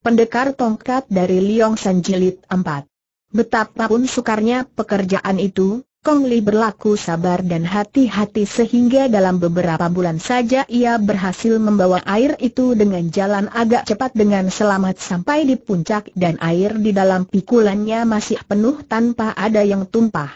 Pendekar tongkat dari Liong San Jilid 4. Betapapun sukarnya pekerjaan itu, Kong Li berlaku sabar dan hati-hati sehingga dalam beberapa bulan saja ia berhasil membawa air itu dengan jalan agak cepat dengan selamat sampai di puncak dan air di dalam pikulannya masih penuh tanpa ada yang tumpah.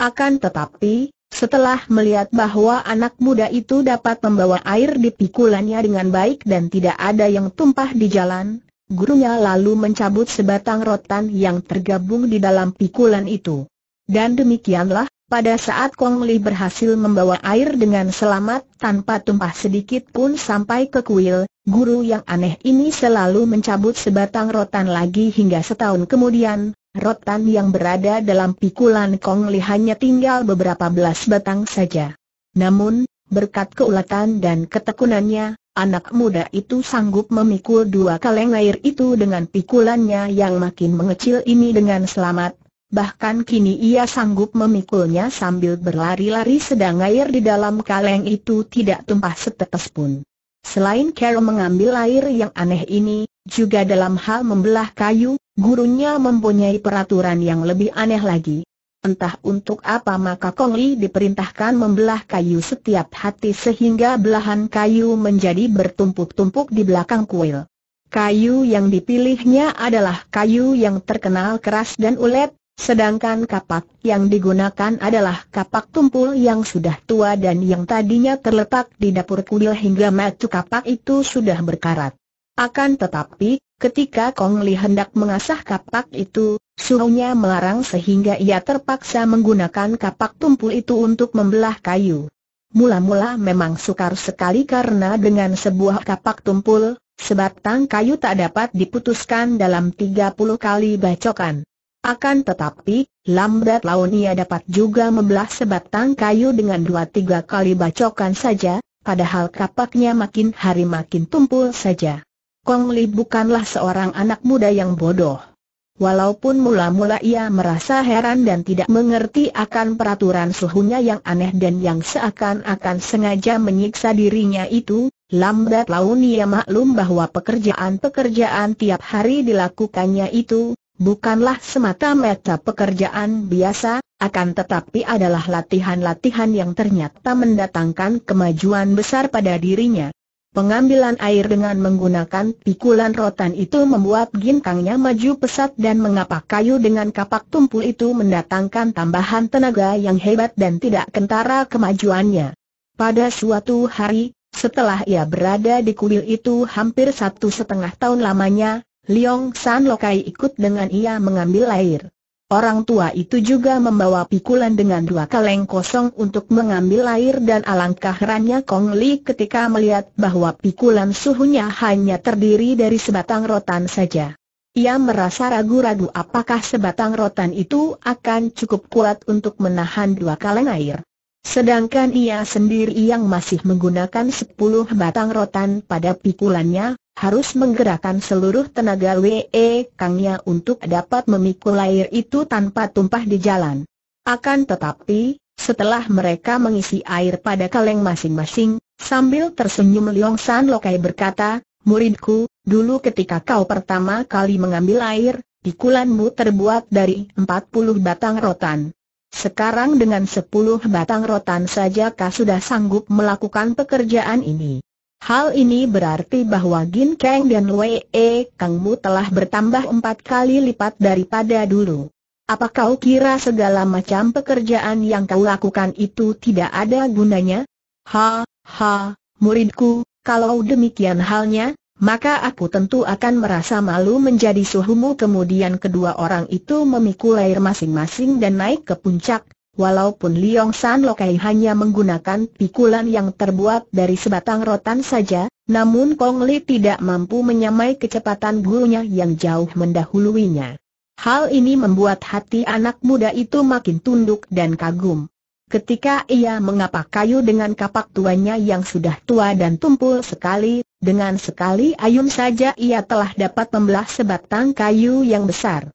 Akan tetapi, setelah melihat bahwa anak muda itu dapat membawa air di pikulannya dengan baik dan tidak ada yang tumpah di jalan, Gurunya lalu mencabut sebatang rotan yang tergabung di dalam pikulan itu. Dan demikianlah, pada saat Kong Li berhasil membawa air dengan selamat tanpa tumpah sedikit pun sampai ke kuil, guru yang aneh ini selalu mencabut sebatang rotan lagi hingga setahun kemudian, rotan yang berada dalam pikulan Kong Li hanya tinggal beberapa belas batang saja. Namun, berkat keulatan dan ketekunannya, Anak muda itu sanggup memikul dua kaleng air itu dengan pikulannya yang makin mengecil ini dengan selamat, bahkan kini ia sanggup memikulnya sambil berlari-lari sedang air di dalam kaleng itu tidak tumpah setetes pun. Selain Carol mengambil air yang aneh ini, juga dalam hal membelah kayu, gurunya mempunyai peraturan yang lebih aneh lagi. Entah untuk apa maka Kong Li diperintahkan membelah kayu setiap hati sehingga belahan kayu menjadi bertumpuk-tumpuk di belakang kuil. Kayu yang dipilihnya adalah kayu yang terkenal keras dan ulet, sedangkan kapak yang digunakan adalah kapak tumpul yang sudah tua dan yang tadinya terletak di dapur kuil hingga macu kapak itu sudah berkarat. Akan tetapi, Ketika Kong Li hendak mengasah kapak itu, suhunya melarang sehingga ia terpaksa menggunakan kapak tumpul itu untuk membelah kayu. Mula-mula memang sukar sekali karena dengan sebuah kapak tumpul, sebatang kayu tak dapat diputuskan dalam 30 kali bacokan. Akan tetapi, lambat laun ia dapat juga membelah sebatang kayu dengan 2-3 kali bacokan saja, padahal kapaknya makin hari makin tumpul saja. Kong Li bukanlah seorang anak muda yang bodoh. Walaupun mula-mula ia merasa heran dan tidak mengerti akan peraturan suhunya yang aneh dan yang seakan-akan sengaja menyiksa dirinya itu, lambat laun ia maklum bahwa pekerjaan-pekerjaan tiap hari dilakukannya itu, bukanlah semata-mata pekerjaan biasa, akan tetapi adalah latihan-latihan yang ternyata mendatangkan kemajuan besar pada dirinya. Pengambilan air dengan menggunakan pikulan rotan itu membuat ginkangnya maju pesat dan mengapa kayu dengan kapak tumpul itu mendatangkan tambahan tenaga yang hebat dan tidak kentara kemajuannya. Pada suatu hari, setelah ia berada di kuil itu hampir satu setengah tahun lamanya, Liong San Lokai ikut dengan ia mengambil air. Orang tua itu juga membawa pikulan dengan dua kaleng kosong untuk mengambil air dan alangkah herannya Kong Li ketika melihat bahwa pikulan suhunya hanya terdiri dari sebatang rotan saja. Ia merasa ragu-ragu apakah sebatang rotan itu akan cukup kuat untuk menahan dua kaleng air. Sedangkan ia sendiri yang masih menggunakan sepuluh batang rotan pada pikulannya, harus menggerakkan seluruh tenaga W.E. Kangnya untuk dapat memikul air itu tanpa tumpah di jalan. Akan tetapi, setelah mereka mengisi air pada kaleng masing-masing, sambil tersenyum Liong San Lokai berkata, Muridku, dulu ketika kau pertama kali mengambil air, pikulanmu terbuat dari 40 batang rotan. Sekarang dengan 10 batang rotan saja kau sudah sanggup melakukan pekerjaan ini. Hal ini berarti bahwa Gin Kang dan Wei e Kangmu telah bertambah empat kali lipat daripada dulu. Apa kau kira segala macam pekerjaan yang kau lakukan itu tidak ada gunanya? Ha, ha, muridku, kalau demikian halnya, maka aku tentu akan merasa malu menjadi suhumu. Kemudian kedua orang itu memikul air masing-masing dan naik ke puncak, Walaupun Liong San Lokai hanya menggunakan pikulan yang terbuat dari sebatang rotan saja, namun Kong Li tidak mampu menyamai kecepatan gurunya yang jauh mendahuluinya. Hal ini membuat hati anak muda itu makin tunduk dan kagum. Ketika ia mengapak kayu dengan kapak tuanya yang sudah tua dan tumpul sekali, dengan sekali ayun saja ia telah dapat membelah sebatang kayu yang besar.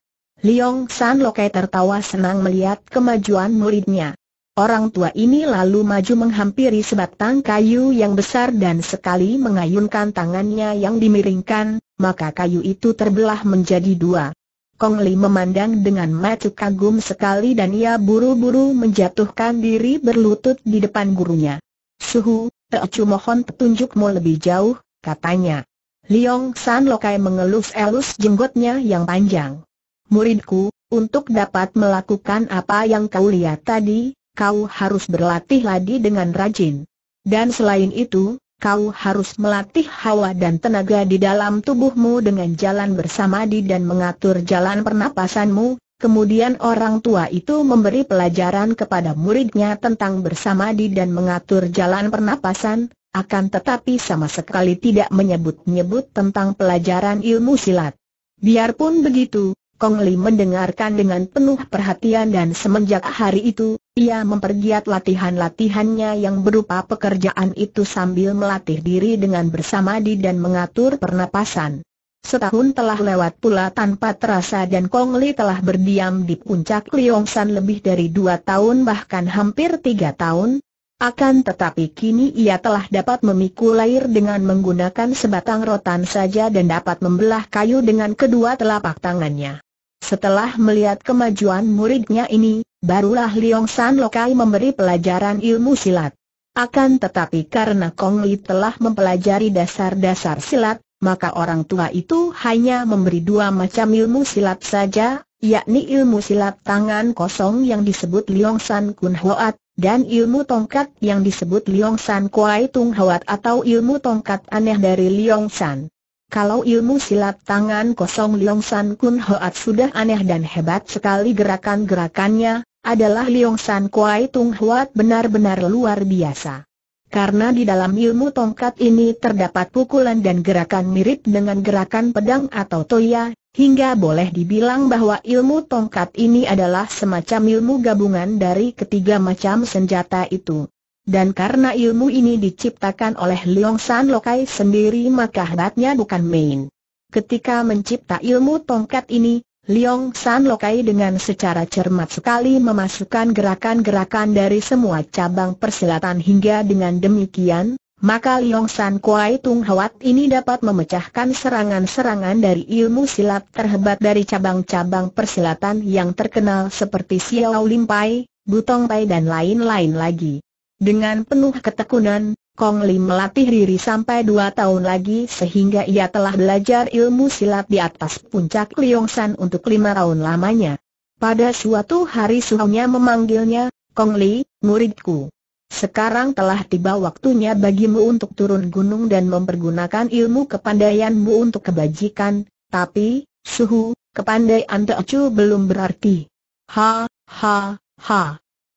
Liong San Lokai tertawa senang melihat kemajuan muridnya. Orang tua ini lalu maju menghampiri sebatang kayu yang besar dan sekali mengayunkan tangannya yang dimiringkan, maka kayu itu terbelah menjadi dua. Kong Li memandang dengan mata kagum sekali dan ia buru-buru menjatuhkan diri berlutut di depan gurunya. Suhu, Teocu mohon petunjukmu lebih jauh, katanya. Liong San Lokai mengelus-elus jenggotnya yang panjang muridku, untuk dapat melakukan apa yang kau lihat tadi, kau harus berlatih lagi dengan rajin. Dan selain itu, kau harus melatih hawa dan tenaga di dalam tubuhmu dengan jalan bersamadi dan mengatur jalan pernapasanmu. Kemudian orang tua itu memberi pelajaran kepada muridnya tentang bersamadi dan mengatur jalan pernapasan, akan tetapi sama sekali tidak menyebut-nyebut tentang pelajaran ilmu silat. Biarpun begitu, Kong Li mendengarkan dengan penuh perhatian dan semenjak hari itu, ia mempergiat latihan-latihannya yang berupa pekerjaan itu sambil melatih diri dengan bersamadi dan mengatur pernapasan. Setahun telah lewat pula tanpa terasa dan Kong Li telah berdiam di puncak San lebih dari dua tahun bahkan hampir tiga tahun. Akan tetapi kini ia telah dapat memikul air dengan menggunakan sebatang rotan saja dan dapat membelah kayu dengan kedua telapak tangannya. Setelah melihat kemajuan muridnya ini, barulah Liong San Lokai memberi pelajaran ilmu silat. Akan tetapi karena Kong Li telah mempelajari dasar-dasar silat, maka orang tua itu hanya memberi dua macam ilmu silat saja, yakni ilmu silat tangan kosong yang disebut Liong San Kun Hoat, dan ilmu tongkat yang disebut Liong San Kuai Tung Hoat atau ilmu tongkat aneh dari Liong San. Kalau ilmu silat tangan kosong Liong San Kun Hoat sudah aneh dan hebat sekali gerakan-gerakannya, adalah Liong San Kuai Tung hoat benar-benar luar biasa. Karena di dalam ilmu tongkat ini terdapat pukulan dan gerakan mirip dengan gerakan pedang atau toya, hingga boleh dibilang bahwa ilmu tongkat ini adalah semacam ilmu gabungan dari ketiga macam senjata itu. Dan karena ilmu ini diciptakan oleh Leong San Lokai sendiri maka hebatnya bukan main. Ketika mencipta ilmu tongkat ini, Leong San Lokai dengan secara cermat sekali memasukkan gerakan-gerakan dari semua cabang persilatan hingga dengan demikian, maka Leong San Kuai Tung Hwat ini dapat memecahkan serangan-serangan dari ilmu silat terhebat dari cabang-cabang persilatan yang terkenal seperti Xiao Limpai, Butong Pai dan lain-lain lagi. Dengan penuh ketekunan, Kong Li melatih diri sampai dua tahun lagi sehingga ia telah belajar ilmu silat di atas puncak San untuk lima tahun lamanya. Pada suatu hari suhunya memanggilnya, Kong Li, muridku. Sekarang telah tiba waktunya bagimu untuk turun gunung dan mempergunakan ilmu kepandaianmu untuk kebajikan, tapi, suhu, kepandaian Teocu belum berarti. Ha, ha, ha.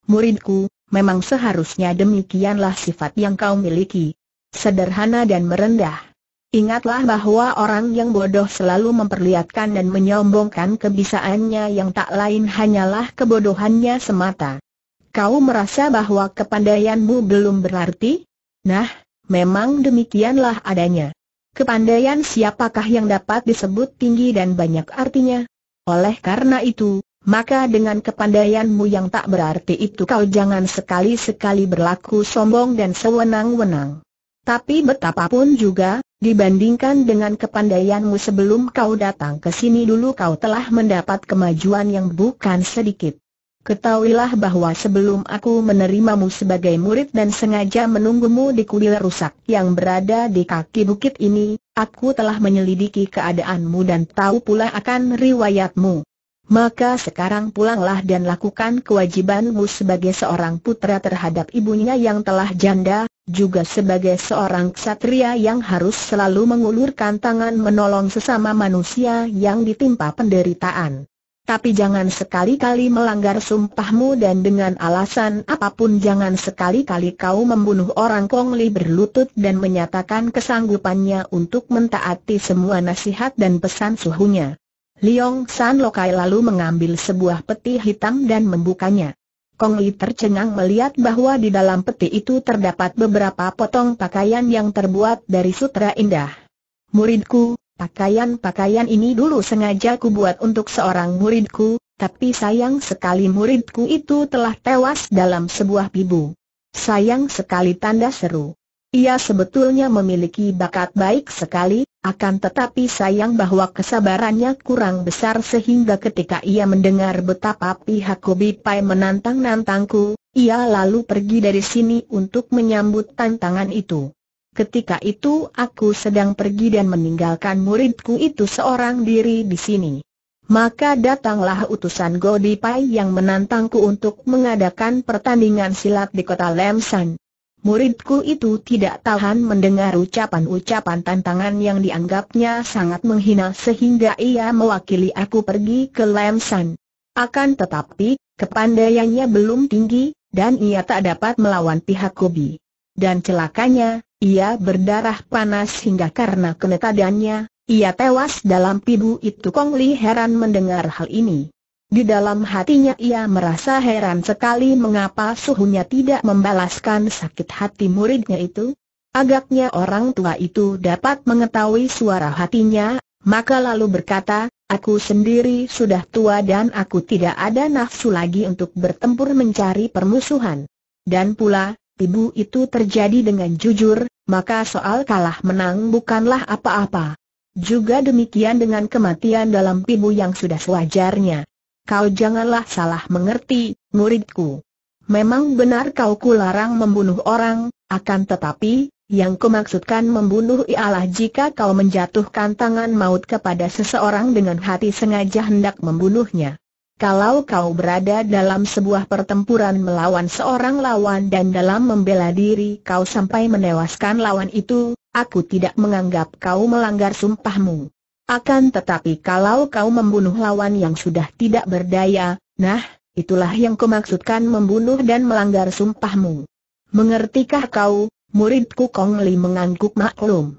Muridku, memang seharusnya demikianlah sifat yang kau miliki. Sederhana dan merendah. Ingatlah bahwa orang yang bodoh selalu memperlihatkan dan menyombongkan kebisaannya yang tak lain hanyalah kebodohannya semata. Kau merasa bahwa kepandaianmu belum berarti? Nah, memang demikianlah adanya. Kepandaian siapakah yang dapat disebut tinggi dan banyak artinya? Oleh karena itu, maka dengan kepandaianmu yang tak berarti itu kau jangan sekali-sekali berlaku sombong dan sewenang-wenang. Tapi betapapun juga, dibandingkan dengan kepandaianmu sebelum kau datang ke sini dulu kau telah mendapat kemajuan yang bukan sedikit. Ketahuilah bahwa sebelum aku menerimamu sebagai murid dan sengaja menunggumu di kuil rusak yang berada di kaki bukit ini, aku telah menyelidiki keadaanmu dan tahu pula akan riwayatmu. Maka sekarang pulanglah dan lakukan kewajibanmu sebagai seorang putra terhadap ibunya yang telah janda, juga sebagai seorang ksatria yang harus selalu mengulurkan tangan menolong sesama manusia yang ditimpa penderitaan. Tapi jangan sekali-kali melanggar sumpahmu dan dengan alasan apapun jangan sekali-kali kau membunuh orang Kongli berlutut dan menyatakan kesanggupannya untuk mentaati semua nasihat dan pesan suhunya. Liong San Lokai lalu mengambil sebuah peti hitam dan membukanya. Kong Li tercengang melihat bahwa di dalam peti itu terdapat beberapa potong pakaian yang terbuat dari sutra indah. Muridku, pakaian-pakaian ini dulu sengaja kubuat untuk seorang muridku, tapi sayang sekali muridku itu telah tewas dalam sebuah bibu. Sayang sekali tanda seru. Ia sebetulnya memiliki bakat baik sekali, akan tetapi sayang bahwa kesabarannya kurang besar sehingga ketika ia mendengar betapa pihak Kobi Pai menantang-nantangku, ia lalu pergi dari sini untuk menyambut tantangan itu. Ketika itu aku sedang pergi dan meninggalkan muridku itu seorang diri di sini. Maka datanglah utusan Godipai yang menantangku untuk mengadakan pertandingan silat di kota Lemsan. Muridku itu tidak tahan mendengar ucapan-ucapan tantangan yang dianggapnya sangat menghina sehingga ia mewakili aku pergi ke Lemsan. Akan tetapi, kepandaiannya belum tinggi, dan ia tak dapat melawan pihak Kobi. Dan celakanya, ia berdarah panas hingga karena kenetadannya, ia tewas dalam pidu itu Kong Li heran mendengar hal ini. Di dalam hatinya ia merasa heran sekali mengapa suhunya tidak membalaskan sakit hati muridnya itu. Agaknya orang tua itu dapat mengetahui suara hatinya, maka lalu berkata, aku sendiri sudah tua dan aku tidak ada nafsu lagi untuk bertempur mencari permusuhan. Dan pula, ibu itu terjadi dengan jujur, maka soal kalah menang bukanlah apa-apa. Juga demikian dengan kematian dalam pibu yang sudah sewajarnya kau janganlah salah mengerti, muridku. Memang benar kau kularang membunuh orang, akan tetapi, yang kumaksudkan membunuh ialah jika kau menjatuhkan tangan maut kepada seseorang dengan hati sengaja hendak membunuhnya. Kalau kau berada dalam sebuah pertempuran melawan seorang lawan dan dalam membela diri kau sampai menewaskan lawan itu, aku tidak menganggap kau melanggar sumpahmu. Akan tetapi kalau kau membunuh lawan yang sudah tidak berdaya, nah, itulah yang kumaksudkan membunuh dan melanggar sumpahmu. Mengertikah kau, muridku Kong Li mengangguk maklum.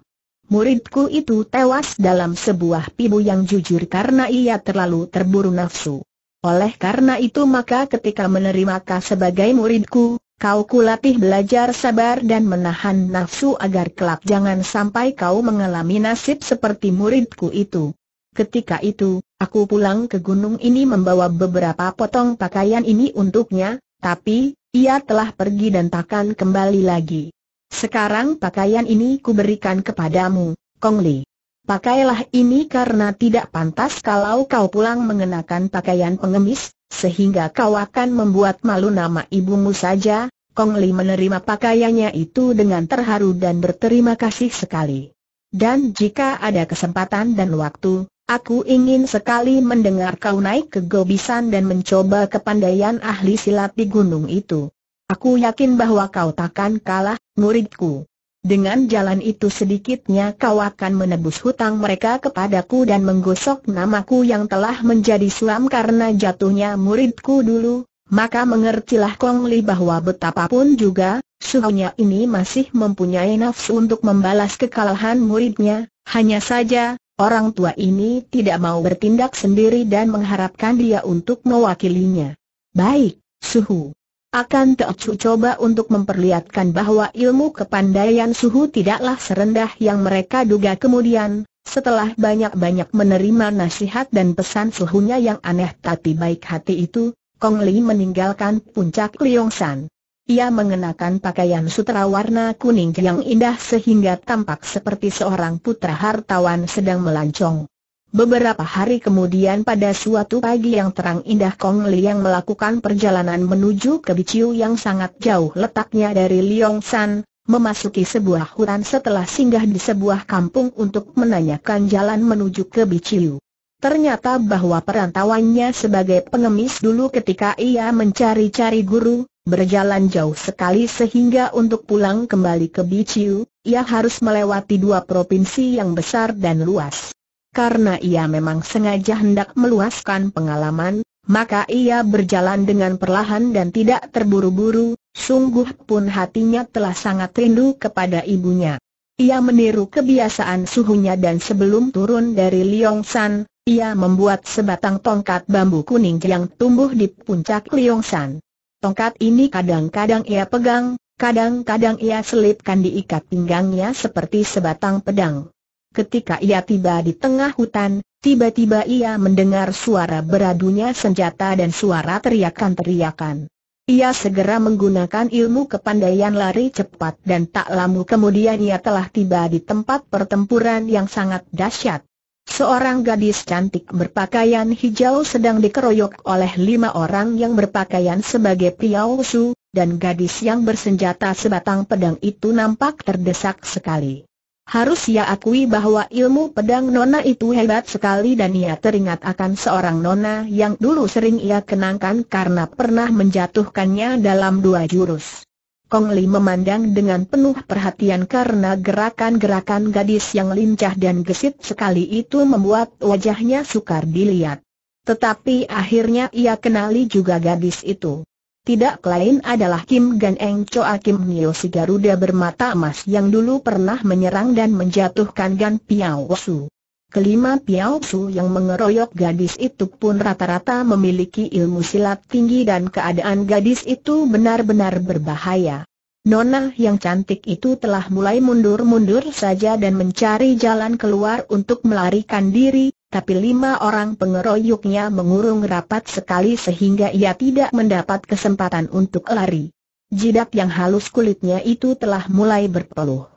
Muridku itu tewas dalam sebuah pibu yang jujur karena ia terlalu terburu nafsu. Oleh karena itu maka ketika menerima kau sebagai muridku, Kau kulatih belajar sabar dan menahan nafsu agar kelak jangan sampai kau mengalami nasib seperti muridku itu. Ketika itu, aku pulang ke gunung ini membawa beberapa potong pakaian ini untuknya, tapi, ia telah pergi dan takkan kembali lagi. Sekarang pakaian ini kuberikan kepadamu, Kong Li pakailah ini karena tidak pantas kalau kau pulang mengenakan pakaian pengemis, sehingga kau akan membuat malu nama ibumu saja. Kong Li menerima pakaiannya itu dengan terharu dan berterima kasih sekali. Dan jika ada kesempatan dan waktu, aku ingin sekali mendengar kau naik ke Gobisan dan mencoba kepandaian ahli silat di gunung itu. Aku yakin bahwa kau takkan kalah, muridku. Dengan jalan itu sedikitnya kau akan menebus hutang mereka kepadaku dan menggosok namaku yang telah menjadi suam karena jatuhnya muridku dulu, maka mengertilah Kong Li bahwa betapapun juga, suhunya ini masih mempunyai nafsu untuk membalas kekalahan muridnya, hanya saja, orang tua ini tidak mau bertindak sendiri dan mengharapkan dia untuk mewakilinya. Baik, suhu. Akan Teocu coba untuk memperlihatkan bahwa ilmu kepandaian suhu tidaklah serendah yang mereka duga kemudian, setelah banyak-banyak menerima nasihat dan pesan suhunya yang aneh tapi baik hati itu, Kong Li meninggalkan puncak Liongsan. Ia mengenakan pakaian sutra warna kuning yang indah sehingga tampak seperti seorang putra hartawan sedang melancong. Beberapa hari kemudian pada suatu pagi yang terang indah Kong Liang melakukan perjalanan menuju ke Biciu yang sangat jauh letaknya dari San, memasuki sebuah hutan setelah singgah di sebuah kampung untuk menanyakan jalan menuju ke Biciu. Ternyata bahwa perantauannya sebagai pengemis dulu ketika ia mencari-cari guru, berjalan jauh sekali sehingga untuk pulang kembali ke Biciu, ia harus melewati dua provinsi yang besar dan luas karena ia memang sengaja hendak meluaskan pengalaman, maka ia berjalan dengan perlahan dan tidak terburu-buru, sungguh pun hatinya telah sangat rindu kepada ibunya. Ia meniru kebiasaan suhunya dan sebelum turun dari Liongsan, ia membuat sebatang tongkat bambu kuning yang tumbuh di puncak Liongsan. Tongkat ini kadang-kadang ia pegang, kadang-kadang ia selipkan di ikat pinggangnya seperti sebatang pedang. Ketika ia tiba di tengah hutan, tiba-tiba ia mendengar suara beradunya senjata dan suara teriakan-teriakan. Ia segera menggunakan ilmu kepandaian lari cepat dan tak lama kemudian ia telah tiba di tempat pertempuran yang sangat dahsyat. Seorang gadis cantik berpakaian hijau sedang dikeroyok oleh lima orang yang berpakaian sebagai Piao Su, dan gadis yang bersenjata sebatang pedang itu nampak terdesak sekali. Harus ia akui bahwa ilmu pedang Nona itu hebat sekali dan ia teringat akan seorang Nona yang dulu sering ia kenangkan karena pernah menjatuhkannya dalam dua jurus. Kong Li memandang dengan penuh perhatian karena gerakan-gerakan gadis yang lincah dan gesit sekali itu membuat wajahnya sukar dilihat. Tetapi akhirnya ia kenali juga gadis itu tidak lain adalah Kim Gan Eng Choa Kim Nio si Garuda bermata emas yang dulu pernah menyerang dan menjatuhkan Gan Piao Su. Kelima Piao Su yang mengeroyok gadis itu pun rata-rata memiliki ilmu silat tinggi dan keadaan gadis itu benar-benar berbahaya. Nona yang cantik itu telah mulai mundur-mundur saja dan mencari jalan keluar untuk melarikan diri, tapi lima orang pengeroyoknya mengurung rapat sekali sehingga ia tidak mendapat kesempatan untuk lari. Jidat yang halus kulitnya itu telah mulai berpeluh.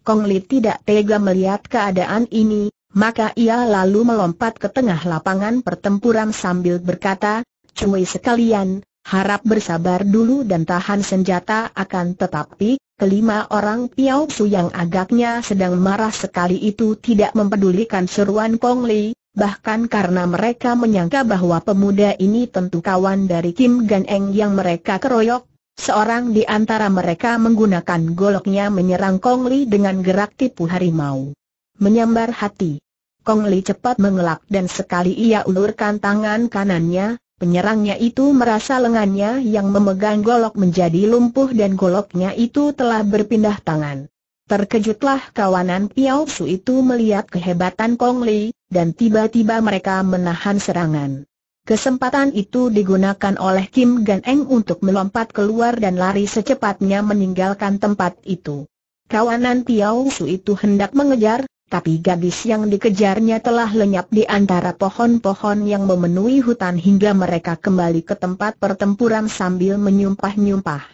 Kong Li tidak tega melihat keadaan ini, maka ia lalu melompat ke tengah lapangan pertempuran sambil berkata, Cui sekalian, harap bersabar dulu dan tahan senjata akan tetapi, kelima orang Piao Su yang agaknya sedang marah sekali itu tidak mempedulikan seruan Kong Li, bahkan karena mereka menyangka bahwa pemuda ini tentu kawan dari Kim Gan Eng yang mereka keroyok. Seorang di antara mereka menggunakan goloknya menyerang Kong Li dengan gerak tipu harimau. Menyambar hati. Kong Li cepat mengelak dan sekali ia ulurkan tangan kanannya, Penyerangnya itu merasa lengannya yang memegang golok menjadi lumpuh dan goloknya itu telah berpindah tangan. Terkejutlah kawanan Piao Su itu melihat kehebatan Kong Li, dan tiba-tiba mereka menahan serangan. Kesempatan itu digunakan oleh Kim Gan Eng untuk melompat keluar dan lari secepatnya meninggalkan tempat itu. Kawanan Piao Su itu hendak mengejar, tapi gadis yang dikejarnya telah lenyap di antara pohon-pohon yang memenuhi hutan hingga mereka kembali ke tempat pertempuran sambil menyumpah-nyumpah.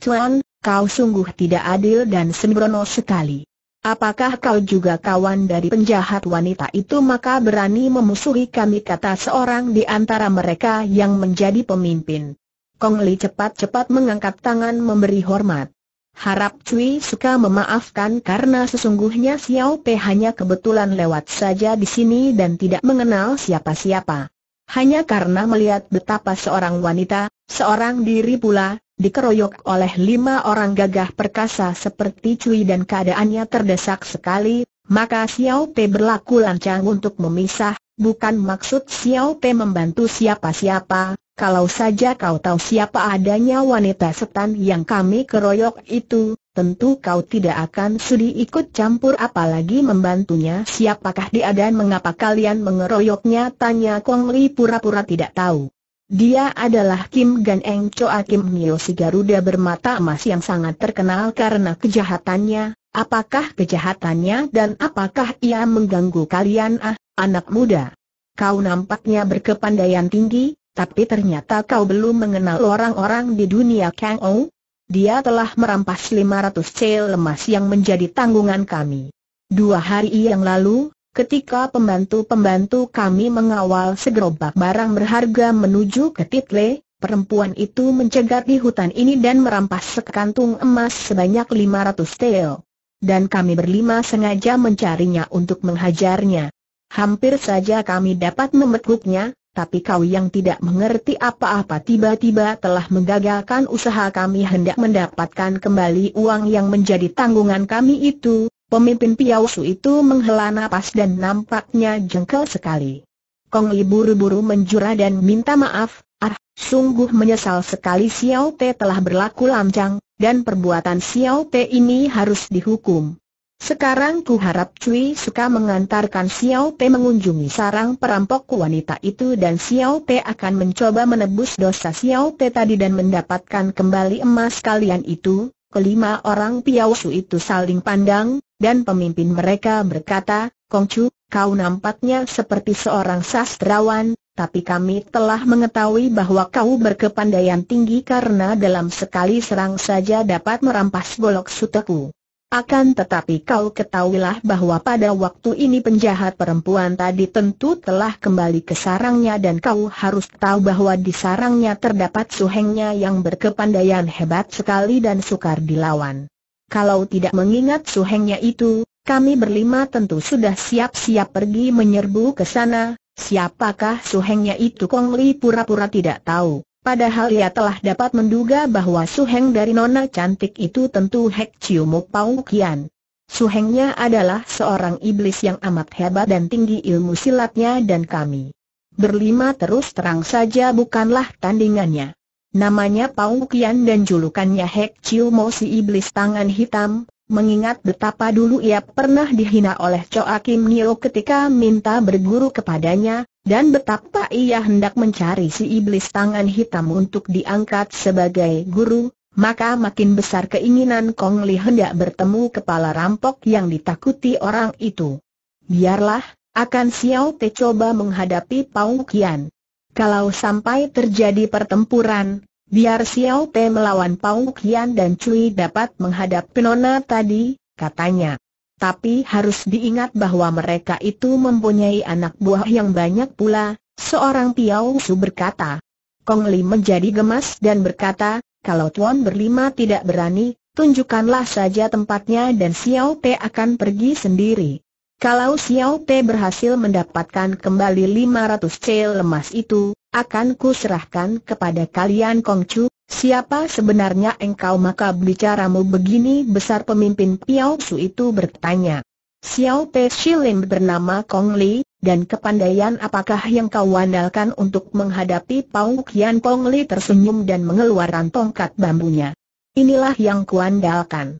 Tuan, kau sungguh tidak adil dan sembrono sekali. Apakah kau juga kawan dari penjahat wanita itu maka berani memusuhi kami kata seorang di antara mereka yang menjadi pemimpin. Kong Li cepat-cepat mengangkat tangan memberi hormat. Harap Cui suka memaafkan karena sesungguhnya Xiao Pe hanya kebetulan lewat saja di sini dan tidak mengenal siapa-siapa. Hanya karena melihat betapa seorang wanita, seorang diri pula, dikeroyok oleh lima orang gagah perkasa seperti Cui dan keadaannya terdesak sekali, maka Xiao Te berlaku lancang untuk memisah, bukan maksud Xiao Te membantu siapa-siapa, kalau saja kau tahu siapa adanya wanita setan yang kami keroyok itu, tentu kau tidak akan sudi ikut campur apalagi membantunya siapakah dia dan mengapa kalian mengeroyoknya tanya Kong Li pura-pura tidak tahu. Dia adalah Kim Gan Eng Choa Kim Nio si Garuda bermata emas yang sangat terkenal karena kejahatannya. Apakah kejahatannya dan apakah ia mengganggu kalian ah, anak muda? Kau nampaknya berkepandaian tinggi, tapi ternyata kau belum mengenal orang-orang di dunia Kang Ou. Dia telah merampas 500 cel emas yang menjadi tanggungan kami. Dua hari yang lalu, Ketika pembantu-pembantu kami mengawal segerobak barang berharga menuju ke Title, perempuan itu mencegat di hutan ini dan merampas sekantung emas sebanyak 500 tel. Dan kami berlima sengaja mencarinya untuk menghajarnya. Hampir saja kami dapat memetuknya, tapi kau yang tidak mengerti apa-apa tiba-tiba telah menggagalkan usaha kami hendak mendapatkan kembali uang yang menjadi tanggungan kami itu, Pemimpin Piausu itu menghela nafas dan nampaknya jengkel sekali. Kong Li buru-buru menjura dan minta maaf, ah, sungguh menyesal sekali Xiao Te telah berlaku lancang, dan perbuatan Xiao Te ini harus dihukum. Sekarang ku harap Cui suka mengantarkan Xiao Te mengunjungi sarang perampok wanita itu dan Xiao Te akan mencoba menebus dosa Xiao Te tadi dan mendapatkan kembali emas kalian itu, Kelima orang Piausu itu saling pandang, dan pemimpin mereka berkata, Kongcu, kau nampaknya seperti seorang sastrawan, tapi kami telah mengetahui bahwa kau berkepandaian tinggi karena dalam sekali serang saja dapat merampas golok suteku. Akan tetapi kau ketahuilah bahwa pada waktu ini penjahat perempuan tadi tentu telah kembali ke sarangnya dan kau harus tahu bahwa di sarangnya terdapat suhengnya yang berkepandaian hebat sekali dan sukar dilawan. Kalau tidak mengingat suhengnya itu, kami berlima tentu sudah siap-siap pergi menyerbu ke sana, siapakah suhengnya itu Kong Li pura-pura tidak tahu. Padahal ia telah dapat menduga bahwa suheng dari nona cantik itu tentu Hek Chiu Mo Pau Kian. Suhengnya adalah seorang iblis yang amat hebat dan tinggi ilmu silatnya dan kami. Berlima terus terang saja bukanlah tandingannya. Namanya Pau Kian dan julukannya Hek Chiu Mo si iblis tangan hitam, mengingat betapa dulu ia pernah dihina oleh Choa Kim Nio ketika minta berguru kepadanya, dan betapa ia hendak mencari si iblis tangan hitam untuk diangkat sebagai guru, maka makin besar keinginan Kong Li hendak bertemu kepala rampok yang ditakuti orang itu. Biarlah, akan Xiao Te coba menghadapi Pau Kian. Kalau sampai terjadi pertempuran, biar Xiao Te melawan Pau Kian dan Cui dapat menghadap penona tadi, katanya tapi harus diingat bahwa mereka itu mempunyai anak buah yang banyak pula, seorang Piao Su berkata. Kong Li menjadi gemas dan berkata, kalau Tuan berlima tidak berani, tunjukkanlah saja tempatnya dan Xiao Te akan pergi sendiri. Kalau Xiao Te berhasil mendapatkan kembali 500 cel lemas itu, akan kuserahkan kepada kalian Kong Chu, Siapa sebenarnya engkau maka bicaramu begini besar pemimpin Piao Su itu bertanya. Xiao Pei Lim bernama Kong Li, dan kepandaian apakah yang kau andalkan untuk menghadapi Pao Kian Kong Li tersenyum dan mengeluarkan tongkat bambunya. Inilah yang kuandalkan.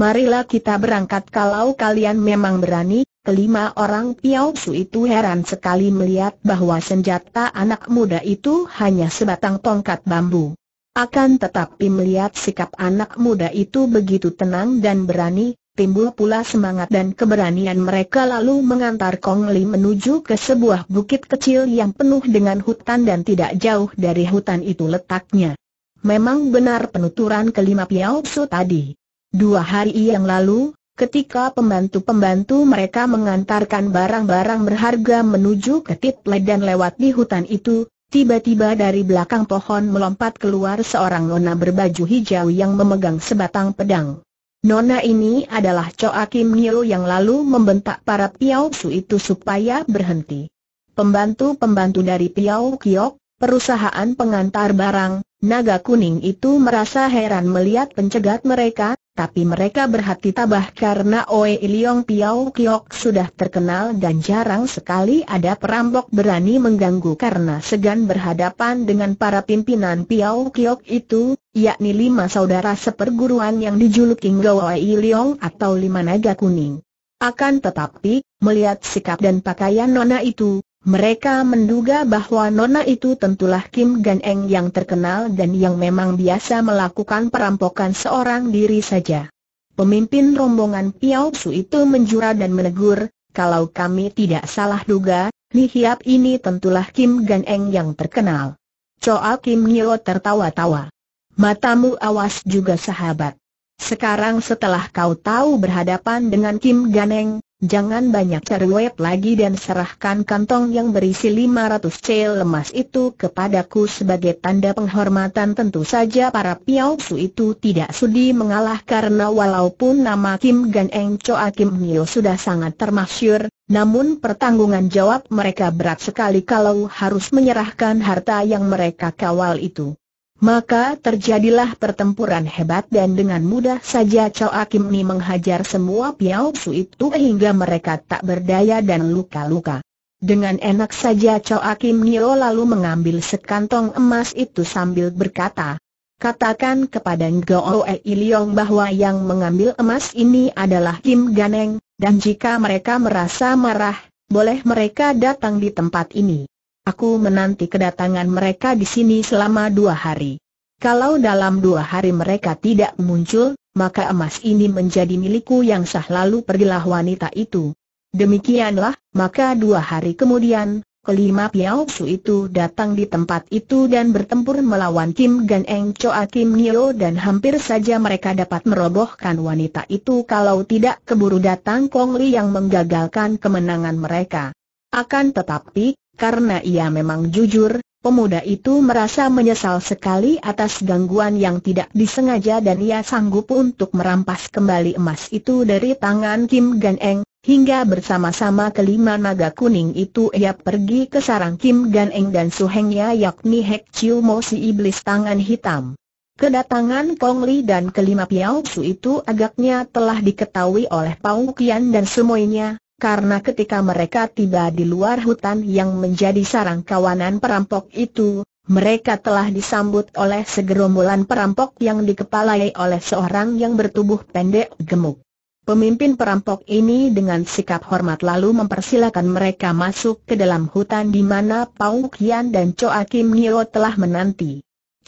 Marilah kita berangkat kalau kalian memang berani, kelima orang Piao Su itu heran sekali melihat bahwa senjata anak muda itu hanya sebatang tongkat bambu. Akan tetapi melihat sikap anak muda itu begitu tenang dan berani, timbul pula semangat dan keberanian mereka lalu mengantar Kong Li menuju ke sebuah bukit kecil yang penuh dengan hutan dan tidak jauh dari hutan itu letaknya. Memang benar penuturan kelima Piao Su tadi. Dua hari yang lalu, ketika pembantu-pembantu mereka mengantarkan barang-barang berharga menuju ke Title dan lewat di hutan itu, Tiba-tiba dari belakang pohon melompat keluar seorang nona berbaju hijau yang memegang sebatang pedang. Nona ini adalah Choa Kim Nilo yang lalu membentak para Piao Su itu supaya berhenti. Pembantu-pembantu dari Piao Kiok, perusahaan pengantar barang, naga kuning itu merasa heran melihat pencegat mereka, tapi mereka berhati tabah karena Oe Iliong Piao Kiok sudah terkenal dan jarang sekali ada perampok berani mengganggu karena segan berhadapan dengan para pimpinan Piao Kiok itu, yakni lima saudara seperguruan yang dijuluki Oe Iliong atau lima naga kuning. Akan tetapi, melihat sikap dan pakaian nona itu, mereka menduga bahwa nona itu tentulah Kim Gan Eng yang terkenal dan yang memang biasa melakukan perampokan seorang diri saja. Pemimpin rombongan Piao Su itu menjura dan menegur, kalau kami tidak salah duga, Li Hiap ini tentulah Kim Gan Eng yang terkenal. Coa Kim Nilo tertawa-tawa. Matamu awas juga sahabat. Sekarang setelah kau tahu berhadapan dengan Kim Gan Eng, Jangan banyak cari cerewet lagi dan serahkan kantong yang berisi 500 cel lemas itu kepadaku sebagai tanda penghormatan Tentu saja para piausu itu tidak sudi mengalah karena walaupun nama Kim Gan Eng Choa Kim Nyo sudah sangat termasyur Namun pertanggungan jawab mereka berat sekali kalau harus menyerahkan harta yang mereka kawal itu maka terjadilah pertempuran hebat dan dengan mudah saja Chow Akim Ni menghajar semua Piao Su itu hingga mereka tak berdaya dan luka-luka. Dengan enak saja Chow Akim Nio lalu mengambil sekantong emas itu sambil berkata, Katakan kepada Ngao E Iliong bahwa yang mengambil emas ini adalah Kim Ganeng, dan jika mereka merasa marah, boleh mereka datang di tempat ini. Aku menanti kedatangan mereka di sini selama dua hari. Kalau dalam dua hari mereka tidak muncul, maka emas ini menjadi milikku yang sah lalu pergilah wanita itu. Demikianlah, maka dua hari kemudian, kelima Piao Su itu datang di tempat itu dan bertempur melawan Kim Gan Eng Choa Kim Nio dan hampir saja mereka dapat merobohkan wanita itu kalau tidak keburu datang Kong Li yang menggagalkan kemenangan mereka. Akan tetapi, karena ia memang jujur, pemuda itu merasa menyesal sekali atas gangguan yang tidak disengaja dan ia sanggup untuk merampas kembali emas itu dari tangan Kim Gan Eng, hingga bersama-sama kelima naga kuning itu ia pergi ke sarang Kim Gan Eng dan suhengnya yakni Hek Chiu Mo si iblis tangan hitam. Kedatangan Kong Li dan kelima Piao Su itu agaknya telah diketahui oleh Pao Kian dan semuanya, karena ketika mereka tiba di luar hutan yang menjadi sarang kawanan perampok itu, mereka telah disambut oleh segerombolan perampok yang dikepalai oleh seorang yang bertubuh pendek gemuk. Pemimpin perampok ini dengan sikap hormat lalu mempersilakan mereka masuk ke dalam hutan di mana Pau Kian dan Choa Kim Nio telah menanti.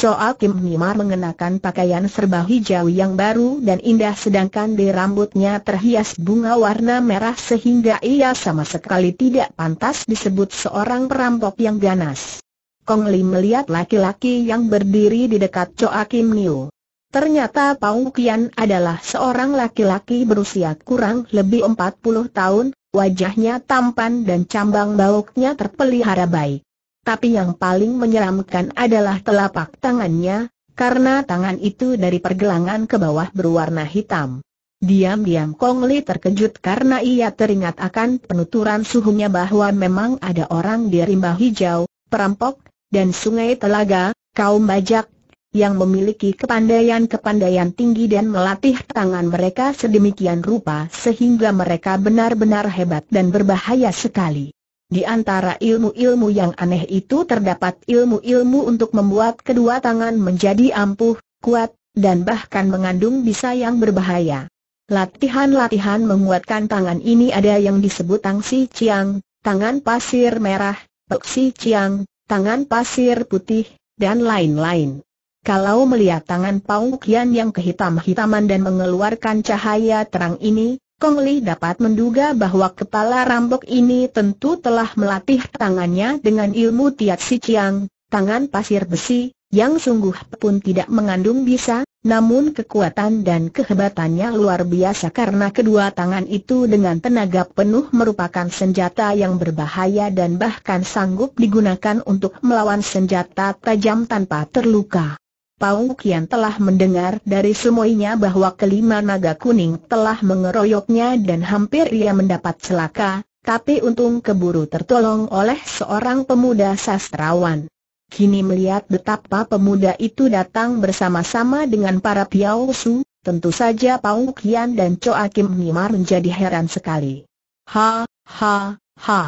Choa Kim Nima mengenakan pakaian serba hijau yang baru dan indah sedangkan di rambutnya terhias bunga warna merah sehingga ia sama sekali tidak pantas disebut seorang perampok yang ganas. Kong Li melihat laki-laki yang berdiri di dekat Choa Kim Niu. Ternyata Pau Kian adalah seorang laki-laki berusia kurang lebih 40 tahun, wajahnya tampan dan cambang bauknya terpelihara baik tapi yang paling menyeramkan adalah telapak tangannya, karena tangan itu dari pergelangan ke bawah berwarna hitam. Diam-diam Kong Li terkejut karena ia teringat akan penuturan suhunya bahwa memang ada orang di rimba hijau, perampok, dan sungai telaga, kaum bajak, yang memiliki kepandaian-kepandaian tinggi dan melatih tangan mereka sedemikian rupa sehingga mereka benar-benar hebat dan berbahaya sekali. Di antara ilmu-ilmu yang aneh itu terdapat ilmu-ilmu untuk membuat kedua tangan menjadi ampuh, kuat, dan bahkan mengandung bisa yang berbahaya. Latihan-latihan menguatkan tangan ini ada yang disebut tangsi ciang, tangan pasir merah, peksi ciang, tangan pasir putih, dan lain-lain. Kalau melihat tangan Pau Kian yang kehitam-hitaman dan mengeluarkan cahaya terang ini, Kong Li dapat menduga bahwa kepala rambok ini tentu telah melatih tangannya dengan ilmu Tiat Si Chiang, tangan pasir besi, yang sungguh pun tidak mengandung bisa, namun kekuatan dan kehebatannya luar biasa karena kedua tangan itu dengan tenaga penuh merupakan senjata yang berbahaya dan bahkan sanggup digunakan untuk melawan senjata tajam tanpa terluka. Pau Kian telah mendengar dari semuanya bahwa kelima naga kuning telah mengeroyoknya dan hampir ia mendapat celaka, tapi untung keburu tertolong oleh seorang pemuda sastrawan. Kini melihat betapa pemuda itu datang bersama-sama dengan para Piao Su, tentu saja Pau Kian dan Choa Kim Nimar menjadi heran sekali. Ha, ha, ha.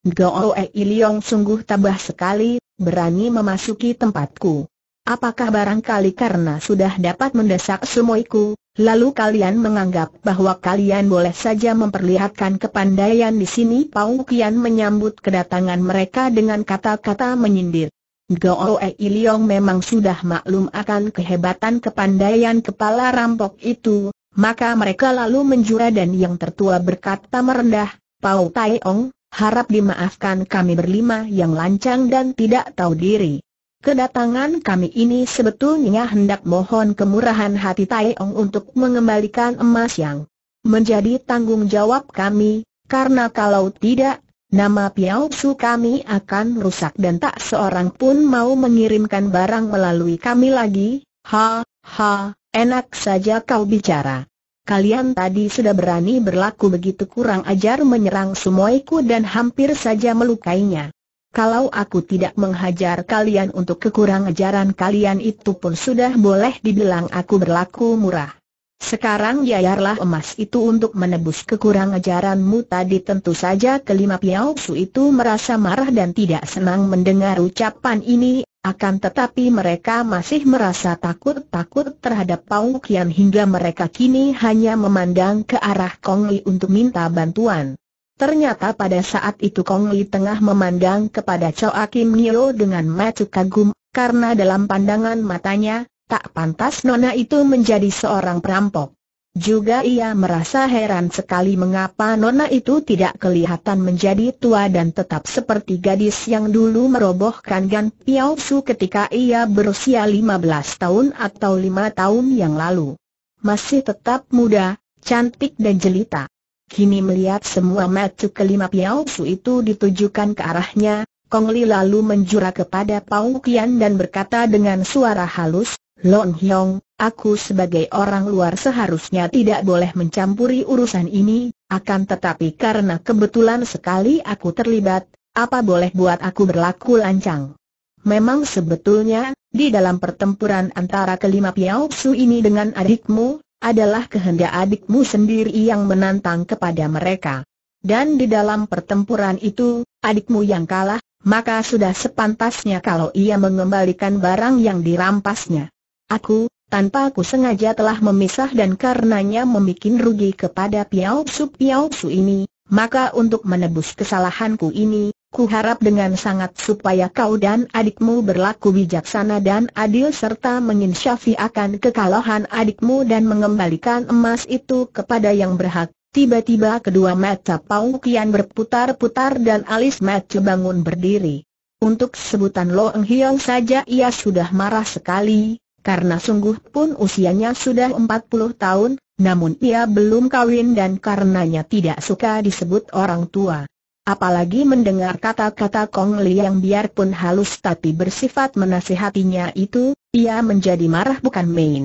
Goe Iliong sungguh tabah sekali, berani memasuki tempatku. Apakah barangkali karena sudah dapat mendesak sumoiku, lalu kalian menganggap bahwa kalian boleh saja memperlihatkan kepandaian di sini? Pau Kian menyambut kedatangan mereka dengan kata-kata menyindir. Goe Iliong memang sudah maklum akan kehebatan kepandaian kepala rampok itu, maka mereka lalu menjura dan yang tertua berkata merendah, Pau Taiong, harap dimaafkan kami berlima yang lancang dan tidak tahu diri. Kedatangan kami ini sebetulnya hendak mohon kemurahan hati Ong untuk mengembalikan emas yang menjadi tanggung jawab kami, karena kalau tidak, nama Piao Su kami akan rusak dan tak seorang pun mau mengirimkan barang melalui kami lagi. Ha, ha, enak saja kau bicara. Kalian tadi sudah berani berlaku begitu kurang ajar menyerang sumoiku dan hampir saja melukainya. Kalau aku tidak menghajar kalian untuk kekurang ajaran kalian itu pun sudah boleh dibilang aku berlaku murah. Sekarang yayarlah emas itu untuk menebus kekurang ajaranmu tadi tentu saja kelima Piao Su itu merasa marah dan tidak senang mendengar ucapan ini, akan tetapi mereka masih merasa takut-takut terhadap Pau Kian hingga mereka kini hanya memandang ke arah Kong Li untuk minta bantuan. Ternyata pada saat itu Kong Li tengah memandang kepada Choa Kim Nio dengan mata kagum, karena dalam pandangan matanya, tak pantas nona itu menjadi seorang perampok. Juga ia merasa heran sekali mengapa Nona itu tidak kelihatan menjadi tua dan tetap seperti gadis yang dulu merobohkan Gan Piao Su ketika ia berusia 15 tahun atau 5 tahun yang lalu. Masih tetap muda, cantik dan jelita. Kini melihat semua mata kelima Piao Su itu ditujukan ke arahnya, Kong Li lalu menjura kepada Pau Kian dan berkata dengan suara halus, long Hyong, aku sebagai orang luar seharusnya tidak boleh mencampuri urusan ini, akan tetapi karena kebetulan sekali aku terlibat, apa boleh buat aku berlaku lancang. Memang sebetulnya, di dalam pertempuran antara kelima Piao Su ini dengan adikmu, adalah kehendak adikmu sendiri yang menantang kepada mereka. Dan di dalam pertempuran itu, adikmu yang kalah, maka sudah sepantasnya kalau ia mengembalikan barang yang dirampasnya. Aku, tanpa aku sengaja telah memisah dan karenanya membuat rugi kepada Piao Su Piao Su ini, maka untuk menebus kesalahanku ini, Kuharap dengan sangat supaya kau dan adikmu berlaku bijaksana dan adil serta menginsyafi akan kekalahan adikmu dan mengembalikan emas itu kepada yang berhak. Tiba-tiba kedua mata Pau Kian berputar-putar dan alis mata bangun berdiri. Untuk sebutan Lo Eng Hiong saja ia sudah marah sekali, karena sungguh pun usianya sudah 40 tahun, namun ia belum kawin dan karenanya tidak suka disebut orang tua apalagi mendengar kata-kata Kong Li yang biarpun halus tapi bersifat menasihatinya itu, ia menjadi marah bukan main.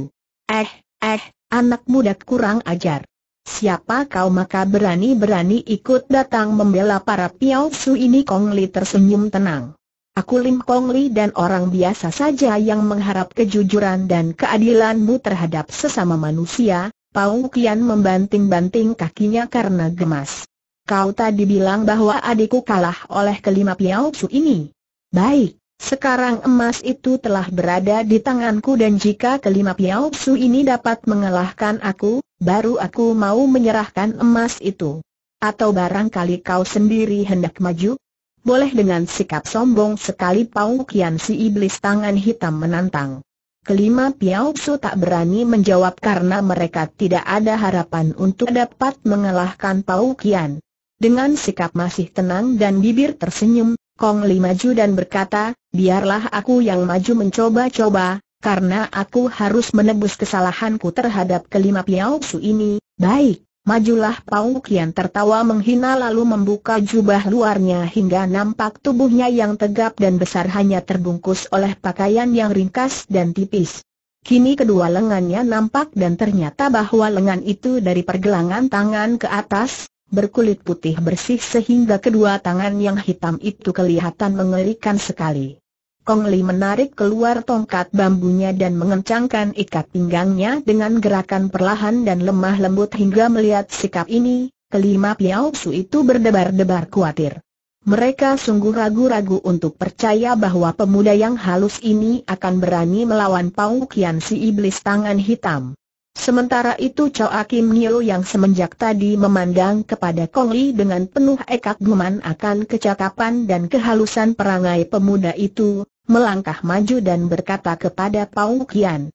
Eh, eh, anak muda kurang ajar. Siapa kau maka berani-berani ikut datang membela para Piao Su ini Kong Li tersenyum tenang. Aku Lim Kong Li dan orang biasa saja yang mengharap kejujuran dan keadilanmu terhadap sesama manusia, Pau Kian membanting-banting kakinya karena gemas. Kau tadi bilang bahwa adikku kalah oleh kelima Piao su ini. Baik, sekarang emas itu telah berada di tanganku dan jika kelima Piao su ini dapat mengalahkan aku, baru aku mau menyerahkan emas itu. Atau barangkali kau sendiri hendak maju? Boleh dengan sikap sombong sekali Pau Kian si iblis tangan hitam menantang. Kelima Piao Su tak berani menjawab karena mereka tidak ada harapan untuk dapat mengalahkan Pau Kian. Dengan sikap masih tenang dan bibir tersenyum, Kong Li maju dan berkata, biarlah aku yang maju mencoba-coba, karena aku harus menebus kesalahanku terhadap kelima Piao Su ini, baik. Majulah Pau Kian tertawa menghina lalu membuka jubah luarnya hingga nampak tubuhnya yang tegap dan besar hanya terbungkus oleh pakaian yang ringkas dan tipis. Kini kedua lengannya nampak dan ternyata bahwa lengan itu dari pergelangan tangan ke atas, berkulit putih bersih sehingga kedua tangan yang hitam itu kelihatan mengerikan sekali. Kong Li menarik keluar tongkat bambunya dan mengencangkan ikat pinggangnya dengan gerakan perlahan dan lemah lembut hingga melihat sikap ini, kelima Piao Su itu berdebar-debar khawatir. Mereka sungguh ragu-ragu untuk percaya bahwa pemuda yang halus ini akan berani melawan Pau Kian si iblis tangan hitam. Sementara itu Chow Akim Hyo yang semenjak tadi memandang kepada Kong Li dengan penuh ekagguman akan kecakapan dan kehalusan perangai pemuda itu, melangkah maju dan berkata kepada Pau Kian.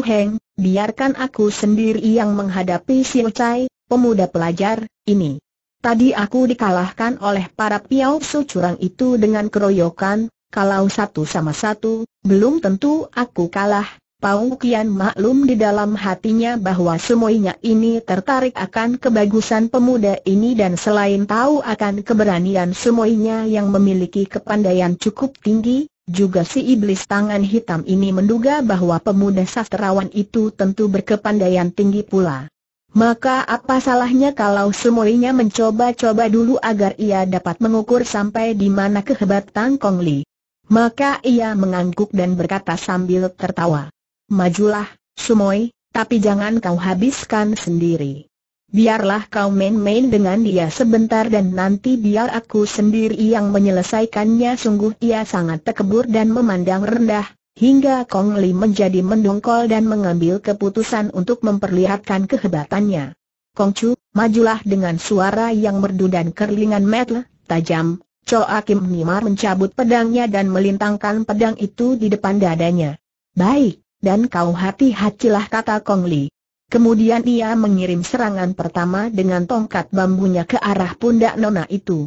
Heng, biarkan aku sendiri yang menghadapi Xiu Chai, pemuda pelajar, ini. Tadi aku dikalahkan oleh para Piao su curang itu dengan keroyokan, kalau satu sama satu, belum tentu aku kalah, Pau Kian maklum di dalam hatinya bahwa semuanya ini tertarik akan kebagusan pemuda ini dan selain tahu akan keberanian semuanya yang memiliki kepandaian cukup tinggi, juga si iblis tangan hitam ini menduga bahwa pemuda sastrawan itu tentu berkepandaian tinggi pula. Maka apa salahnya kalau semuanya mencoba-coba dulu agar ia dapat mengukur sampai di mana kehebatan Li. Maka ia mengangguk dan berkata sambil tertawa majulah, Sumoi, tapi jangan kau habiskan sendiri. Biarlah kau main-main dengan dia sebentar dan nanti biar aku sendiri yang menyelesaikannya Sungguh ia sangat tekebur dan memandang rendah, hingga Kong Li menjadi mendongkol dan mengambil keputusan untuk memperlihatkan kehebatannya Kong Chu, majulah dengan suara yang merdu dan kerlingan metal, tajam, Choa Kim Nimar mencabut pedangnya dan melintangkan pedang itu di depan dadanya Baik, dan kau hati-hatilah kata Kong Li. Kemudian ia mengirim serangan pertama dengan tongkat bambunya ke arah pundak nona itu.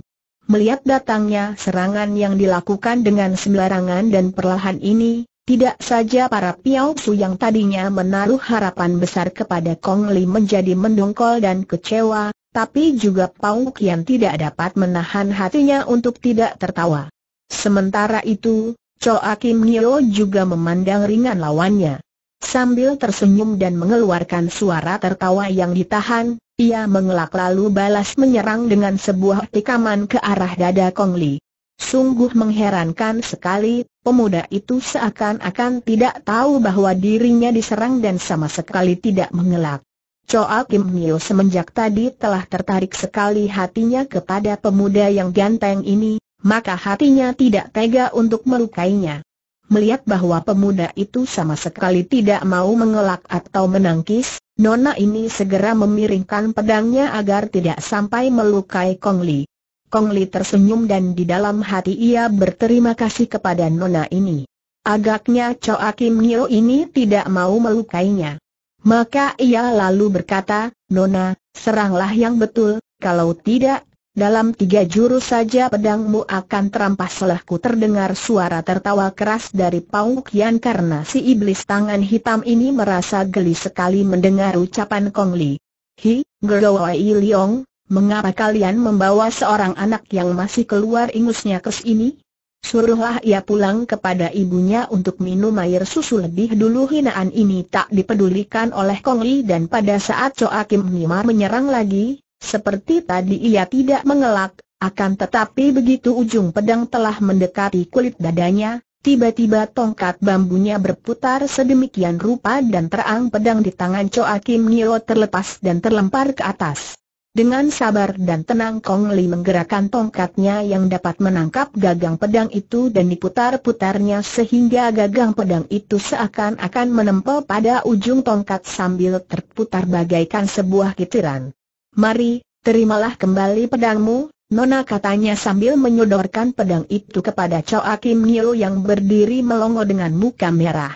Melihat datangnya serangan yang dilakukan dengan sembarangan dan perlahan ini, tidak saja para Piao Su yang tadinya menaruh harapan besar kepada Kong Li menjadi mendongkol dan kecewa, tapi juga Pao Kian tidak dapat menahan hatinya untuk tidak tertawa. Sementara itu, Choa Kim juga memandang ringan lawannya. Sambil tersenyum dan mengeluarkan suara tertawa yang ditahan, ia mengelak lalu balas menyerang dengan sebuah tikaman ke arah dada Kong Li. Sungguh mengherankan sekali, pemuda itu seakan-akan tidak tahu bahwa dirinya diserang dan sama sekali tidak mengelak. Choa Kim Nio semenjak tadi telah tertarik sekali hatinya kepada pemuda yang ganteng ini, maka hatinya tidak tega untuk melukainya. Melihat bahwa pemuda itu sama sekali tidak mau mengelak atau menangkis, Nona ini segera memiringkan pedangnya agar tidak sampai melukai Kong Li. Kong Li tersenyum dan di dalam hati ia berterima kasih kepada Nona ini. Agaknya Choa Kim Ngio ini tidak mau melukainya. Maka ia lalu berkata, Nona, seranglah yang betul, kalau tidak dalam tiga jurus saja pedangmu akan terampas selahku terdengar suara tertawa keras dari Pauk Kian karena si iblis tangan hitam ini merasa geli sekali mendengar ucapan Kong Li. Hi, Gerowai Liong, mengapa kalian membawa seorang anak yang masih keluar ingusnya ke sini? Suruhlah ia pulang kepada ibunya untuk minum air susu lebih dulu hinaan ini tak dipedulikan oleh Kong Li dan pada saat Choa Kim Nima menyerang lagi, seperti tadi ia tidak mengelak, akan tetapi begitu ujung pedang telah mendekati kulit dadanya, tiba-tiba tongkat bambunya berputar sedemikian rupa dan terang pedang di tangan Choa Kim Nilo terlepas dan terlempar ke atas. Dengan sabar dan tenang Kong Li menggerakkan tongkatnya yang dapat menangkap gagang pedang itu dan diputar-putarnya sehingga gagang pedang itu seakan-akan menempel pada ujung tongkat sambil terputar bagaikan sebuah kitiran. Mari, terimalah kembali pedangmu, Nona katanya sambil menyodorkan pedang itu kepada Choa Kim Nyo yang berdiri melongo dengan muka merah.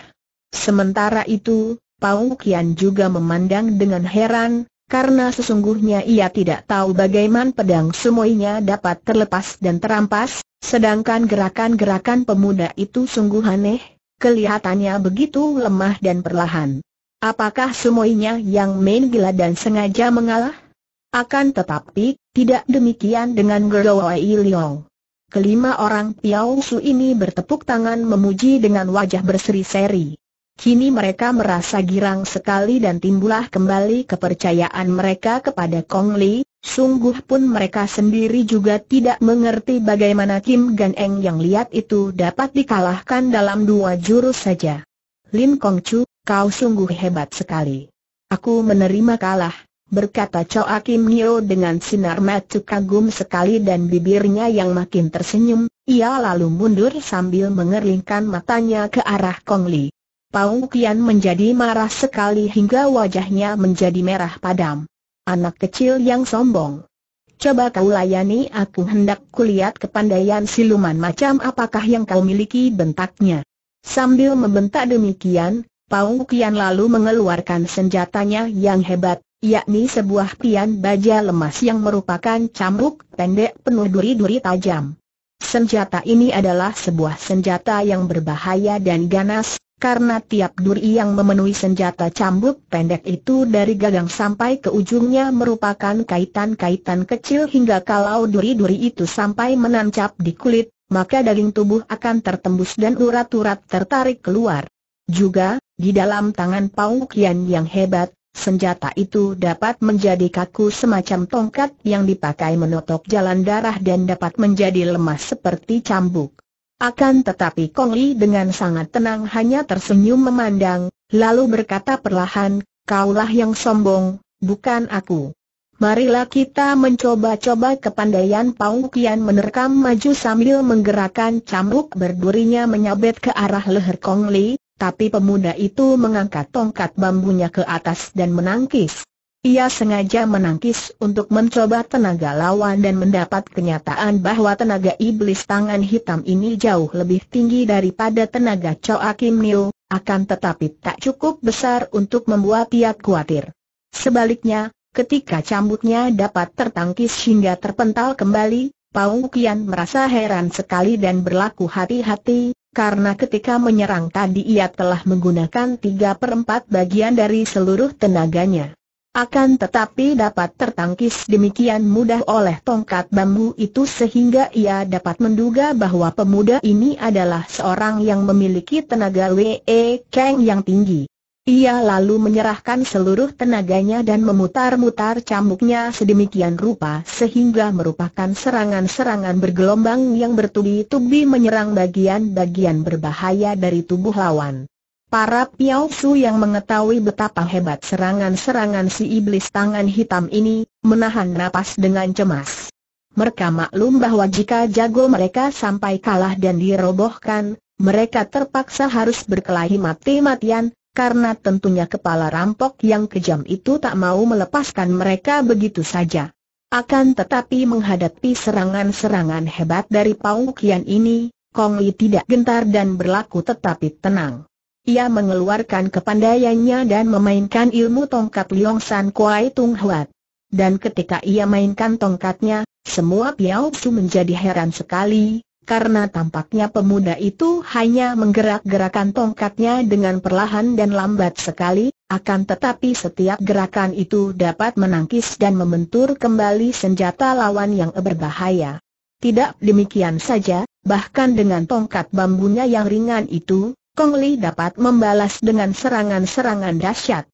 Sementara itu, Pau Kian juga memandang dengan heran, karena sesungguhnya ia tidak tahu bagaimana pedang semuanya dapat terlepas dan terampas, sedangkan gerakan-gerakan pemuda itu sungguh aneh, kelihatannya begitu lemah dan perlahan. Apakah semuanya yang main gila dan sengaja mengalah? Akan tetapi, tidak demikian dengan Gerowai Liong. Kelima orang Piao Su ini bertepuk tangan memuji dengan wajah berseri-seri. Kini mereka merasa girang sekali dan timbulah kembali kepercayaan mereka kepada Kong Li, sungguh pun mereka sendiri juga tidak mengerti bagaimana Kim Gan Eng yang lihat itu dapat dikalahkan dalam dua jurus saja. Lin Kong Chu, kau sungguh hebat sekali. Aku menerima kalah, berkata Choa Kim Nyo dengan sinar mata kagum sekali dan bibirnya yang makin tersenyum, ia lalu mundur sambil mengerlingkan matanya ke arah Kong Li. Pau Kian menjadi marah sekali hingga wajahnya menjadi merah padam. Anak kecil yang sombong. Coba kau layani aku hendak kulihat kepandaian siluman macam apakah yang kau miliki bentaknya. Sambil membentak demikian, Pau Kian lalu mengeluarkan senjatanya yang hebat, yakni sebuah pian baja lemas yang merupakan cambuk pendek penuh duri-duri tajam. Senjata ini adalah sebuah senjata yang berbahaya dan ganas, karena tiap duri yang memenuhi senjata cambuk pendek itu dari gagang sampai ke ujungnya merupakan kaitan-kaitan kecil hingga kalau duri-duri itu sampai menancap di kulit, maka daging tubuh akan tertembus dan urat-urat tertarik keluar. Juga, di dalam tangan Pau Kian yang hebat, senjata itu dapat menjadi kaku semacam tongkat yang dipakai menotok jalan darah dan dapat menjadi lemas seperti cambuk. Akan tetapi Kong Li dengan sangat tenang hanya tersenyum memandang, lalu berkata perlahan, kaulah yang sombong, bukan aku. Marilah kita mencoba-coba kepandaian Pau Kian menerkam maju sambil menggerakkan cambuk berdurinya menyabet ke arah leher Kong Li, tapi pemuda itu mengangkat tongkat bambunya ke atas dan menangkis. Ia sengaja menangkis untuk mencoba tenaga lawan dan mendapat kenyataan bahwa tenaga iblis tangan hitam ini jauh lebih tinggi daripada tenaga Choa Kim akan tetapi tak cukup besar untuk membuat ia khawatir. Sebaliknya, ketika cambuknya dapat tertangkis hingga terpental kembali, Pau Kian merasa heran sekali dan berlaku hati-hati, karena ketika menyerang tadi ia telah menggunakan tiga perempat bagian dari seluruh tenaganya. Akan tetapi dapat tertangkis demikian mudah oleh tongkat bambu itu sehingga ia dapat menduga bahwa pemuda ini adalah seorang yang memiliki tenaga WE Kang yang tinggi. Ia lalu menyerahkan seluruh tenaganya dan memutar-mutar cambuknya sedemikian rupa sehingga merupakan serangan-serangan bergelombang yang bertubi-tubi menyerang bagian-bagian berbahaya dari tubuh lawan. Para Piao Su yang mengetahui betapa hebat serangan-serangan si iblis tangan hitam ini, menahan napas dengan cemas. Mereka maklum bahwa jika jago mereka sampai kalah dan dirobohkan, mereka terpaksa harus berkelahi mati-matian, karena tentunya kepala rampok yang kejam itu tak mau melepaskan mereka begitu saja. Akan tetapi menghadapi serangan-serangan hebat dari Kian ini, Kong Li tidak gentar dan berlaku tetapi tenang. Ia mengeluarkan kepandaiannya dan memainkan ilmu tongkat Liong San Kuai Tung Huat. Dan ketika ia mainkan tongkatnya, semua Piao Su menjadi heran sekali, karena tampaknya pemuda itu hanya menggerak-gerakan tongkatnya dengan perlahan dan lambat sekali, akan tetapi setiap gerakan itu dapat menangkis dan membentur kembali senjata lawan yang berbahaya. Tidak demikian saja, bahkan dengan tongkat bambunya yang ringan itu, Kong Li dapat membalas dengan serangan-serangan dahsyat.